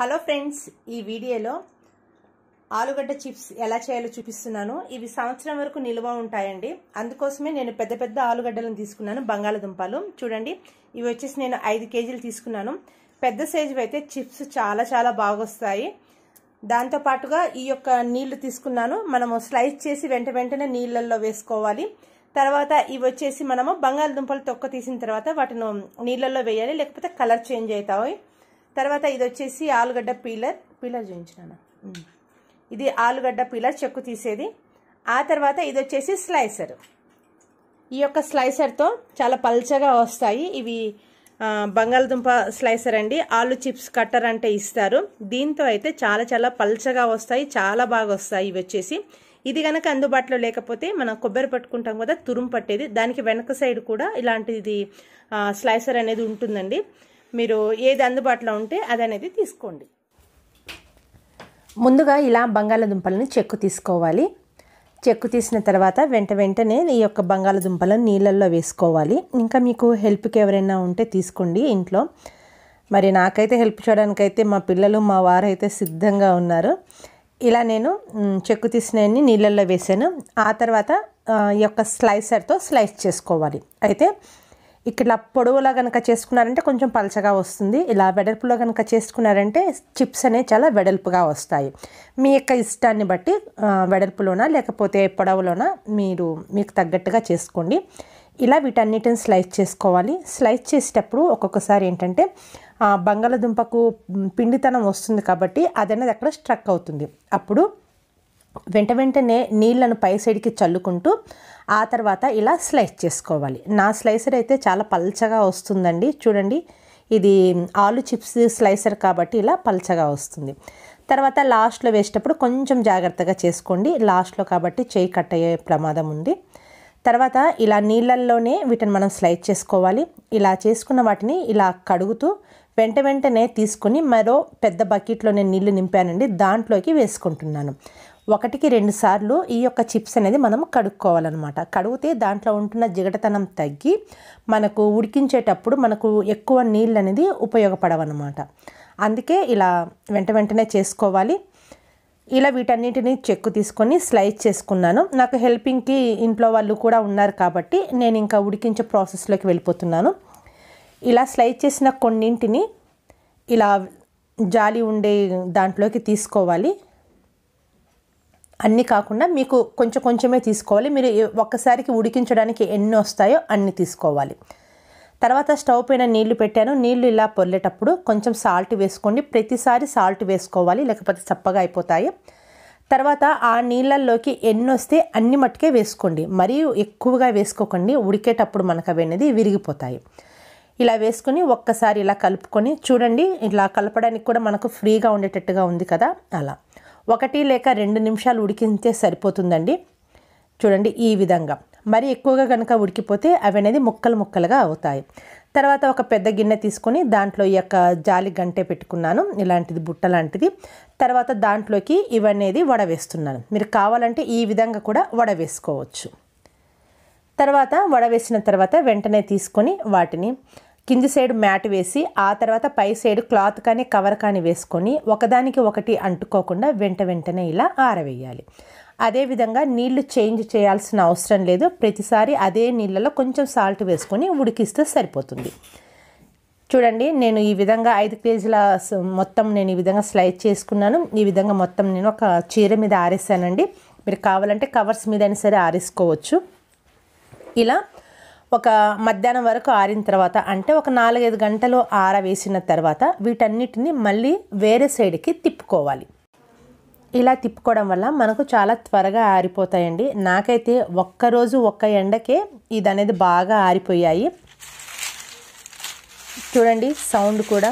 hello friends ఈ వీడియోలో ఆలుగడ్డ చిప్స్ ఎలా చేయాలో చూపిస్తున్నాను ఇవి సంవత్సరం వరకు నిల్వ ఉంటాయండి అందుకోసమే నేను పెద్ద పెద్ద ఆలుగడ్డలను తీసుకున్నాను బంగాళదుంపలు చూడండి ఇవి వచ్చేసి నేను ఐదు కేజీలు తీసుకున్నాను పెద్ద సైజు అయితే చిప్స్ చాలా చాలా బాగొస్తాయి దాంతోపాటుగా ఈ యొక్క నీళ్లు తీసుకున్నాను మనము స్లైస్ చేసి వెంట వెంటనే నీళ్ళల్లో వేసుకోవాలి తర్వాత ఇవి వచ్చేసి మనము బంగాళదుంపలు తొక్క తీసిన తర్వాత వాటిని నీళ్ళల్లో వేయాలి లేకపోతే కలర్ చేంజ్ అవుతాయి తర్వాత ఇది వచ్చేసి ఆలుగడ్డ పీలర్ పీలర్ చూపించిన ఇది ఆలుగడ్డ పీలర్ చెక్కు తీసేది ఆ తర్వాత ఇది వచ్చేసి స్లైసర్ ఈ యొక్క స్లైసర్తో చాలా పల్చగా వస్తాయి ఇవి బంగాళదుంప స్లైసర్ అండి ఆలు చిప్స్ కట్టర్ అంటే ఇస్తారు దీంతో అయితే చాలా చాలా పల్చగా వస్తాయి చాలా బాగా వస్తాయి ఇవి వచ్చేసి ఇది కనుక అందుబాటులో లేకపోతే మనం కొబ్బరి పట్టుకుంటాం కదా తురుము పట్టేది దానికి వెనక సైడ్ కూడా ఇలాంటిది స్లైసర్ అనేది ఉంటుందండి మీరు ఏది అందుబాటులో ఉంటే అది అనేది తీసుకోండి ముందుగా ఇలా బంగాళదుంపలను చెక్కు తీసుకోవాలి చెక్కు తీసిన తర్వాత వెంట వెంటనే ఈ యొక్క బంగాళదుంపలను నీళ్ళల్లో వేసుకోవాలి ఇంకా మీకు హెల్ప్కి ఎవరైనా ఉంటే తీసుకోండి ఇంట్లో మరి నాకైతే హెల్ప్ చేయడానికైతే మా పిల్లలు మా వారు అయితే సిద్ధంగా ఉన్నారు ఇలా నేను చెక్కు తీసిన నీళ్ళల్లో వేసాను ఆ తర్వాత ఈ యొక్క స్లైసర్తో స్లైస్ చేసుకోవాలి అయితే ఇట్లా పొడవులా కనుక చేసుకున్నారంటే కొంచెం పలచగా వస్తుంది ఇలా వెడల్పులో కనుక చేసుకున్నారంటే చిప్స్ అనేవి చాలా వెడల్పుగా వస్తాయి మీ యొక్క ఇష్టాన్ని బట్టి వెడల్పులోన లేకపోతే పొడవులోన మీరు మీకు తగ్గట్టుగా చేసుకోండి ఇలా వీటన్నిటిని స్లైస్ చేసుకోవాలి స్లైస్ చేసేటప్పుడు ఒక్కొక్కసారి ఏంటంటే బంగాళదుంపకు పిండితనం వస్తుంది కాబట్టి అది అనేది అక్కడ స్ట్రక్ అవుతుంది అప్పుడు వెంట వెంటనే నీళ్లను పై సైడ్కి చల్లుకుంటూ ఆ తర్వాత ఇలా స్లైస్ చేసుకోవాలి నా స్లైసర్ అయితే చాలా పల్చగా వస్తుందండి చూడండి ఇది ఆలు చిప్స్ స్లైసర్ కాబట్టి ఇలా పల్చగా వస్తుంది తర్వాత లాస్ట్లో వేసేటప్పుడు కొంచెం జాగ్రత్తగా చేసుకోండి లాస్ట్లో కాబట్టి చేయి కట్ అయ్యే ప్రమాదం ఉంది తర్వాత ఇలా నీళ్ళల్లోనే వీటిని మనం స్లైడ్ చేసుకోవాలి ఇలా చేసుకున్న వాటిని ఇలా కడుగుతూ వెంట వెంటనే తీసుకుని మరో పెద్ద బకెట్లోనే నీళ్లు నింపానండి దాంట్లోకి వేసుకుంటున్నాను ఒకటికి రెండు సార్లు ఈ యొక్క చిప్స్ అనేది మనం కడుక్కోవాలన్నమాట కడిగితే దాంట్లో ఉంటున్న జిగటతనం తగ్గి మనకు ఉడికించేటప్పుడు మనకు ఎక్కువ నీళ్ళు అనేది ఉపయోగపడవన్నమాట అందుకే ఇలా వెంట వెంటనే చేసుకోవాలి ఇలా వీటన్నిటిని చెక్కు తీసుకొని స్లైస్ చేసుకున్నాను నాకు హెల్పింగ్కి ఇంట్లో వాళ్ళు కూడా ఉన్నారు కాబట్టి నేను ఇంకా ఉడికించే ప్రాసెస్లోకి వెళ్ళిపోతున్నాను ఇలా స్లైస్ చేసిన కొన్నింటిని ఇలా జాలి ఉండే దాంట్లోకి తీసుకోవాలి అన్నీ కాకుండా మీకు కొంచెం కొంచెమే తీసుకోవాలి మీరు ఒక్కసారికి ఉడికించడానికి ఎన్ని వస్తాయో అన్ని తీసుకోవాలి తర్వాత స్టవ్ పైన నీళ్లు పెట్టాను నీళ్లు ఇలా పొర్లేటప్పుడు కొంచెం సాల్ట్ వేసుకోండి ప్రతిసారి సాల్ట్ వేసుకోవాలి లేకపోతే చప్పగా అయిపోతాయి తర్వాత ఆ నీళ్ళల్లోకి ఎన్ని వస్తే అన్ని మట్టుకే వేసుకోండి మరీ ఎక్కువగా వేసుకోకండి ఉడికేటప్పుడు మనకు అవన్నది విరిగిపోతాయి ఇలా వేసుకొని ఒక్కసారి ఇలా కలుపుకొని చూడండి ఇలా కలపడానికి కూడా మనకు ఫ్రీగా ఉండేటట్టుగా ఉంది కదా అలా ఒకటి లేక రెండు నిమిషాలు ఉడికించే సరిపోతుందండి చూడండి ఈ విధంగా మరి ఎక్కువగా కనుక ఉడికిపోతే అవి అనేది ముక్కలు ముక్కలుగా అవుతాయి తర్వాత ఒక పెద్ద గిన్నె తీసుకొని దాంట్లో ఈ యొక్క జాలి గంటే పెట్టుకున్నాను ఇలాంటిది బుట్ట లాంటిది తర్వాత దాంట్లోకి ఇవనేది వడవేస్తున్నాను మీరు కావాలంటే ఈ విధంగా కూడా వడవేసుకోవచ్చు తర్వాత వడవేసిన తర్వాత వెంటనే తీసుకొని వాటిని కింది సైడ్ మ్యాట్ వేసి ఆ తర్వాత పై సైడ్ క్లాత్ కానీ కవర్ కానీ వేసుకొని ఒకదానికి ఒకటి అంటుకోకుండా వెంట వెంటనే ఇలా ఆరవేయాలి అదేవిధంగా నీళ్లు చేంజ్ చేయాల్సిన అవసరం లేదు ప్రతిసారి అదే నీళ్ళలో కొంచెం సాల్ట్ వేసుకొని ఉడికిస్తే సరిపోతుంది చూడండి నేను ఈ విధంగా ఐదు కేజీల మొత్తం నేను ఈ విధంగా స్లైస్ చేసుకున్నాను ఈ విధంగా మొత్తం నేను ఒక చీర మీద ఆరేసానండి మీరు కావాలంటే కవర్స్ మీద అయినా సరే ఆరేసుకోవచ్చు ఇలా ఒక మధ్యాహ్నం వరకు ఆరిన తర్వాత అంటే ఒక నాలుగైదు గంటలు ఆరవేసిన తర్వాత వీటన్నిటిని మళ్ళీ వేరే సైడ్కి తిప్పుకోవాలి ఇలా తిప్పుకోవడం వల్ల మనకు చాలా త్వరగా ఆరిపోతాయండి నాకైతే ఒక్కరోజు ఒక్క ఎండకే ఇది అనేది బాగా ఆరిపోయాయి చూడండి సౌండ్ కూడా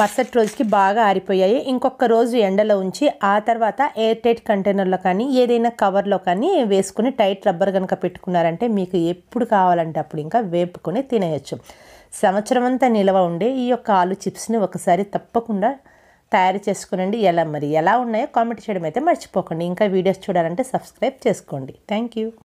మరుసటి రోజుకి బాగా ఆరిపోయాయి ఇంకొక రోజు ఎండలో ఉంచి ఆ తర్వాత ఎయిర్ టైట్ కంటైనర్లో కానీ ఏదైనా కవర్లో కానీ వేసుకుని టైట్ రబ్బర్ కనుక పెట్టుకున్నారంటే మీకు ఎప్పుడు కావాలంటే అప్పుడు ఇంకా వేపుకొని తినేయచ్చు సంవత్సరం అంతా నిల్వ ఉండే ఈ యొక్క ఆలు చిప్స్ని ఒకసారి తప్పకుండా తయారు చేసుకునండి ఎలా మరి ఎలా ఉన్నాయో కామెంట్ చేయడం అయితే మర్చిపోకండి ఇంకా వీడియోస్ చూడాలంటే సబ్స్క్రైబ్ చేసుకోండి థ్యాంక్ యూ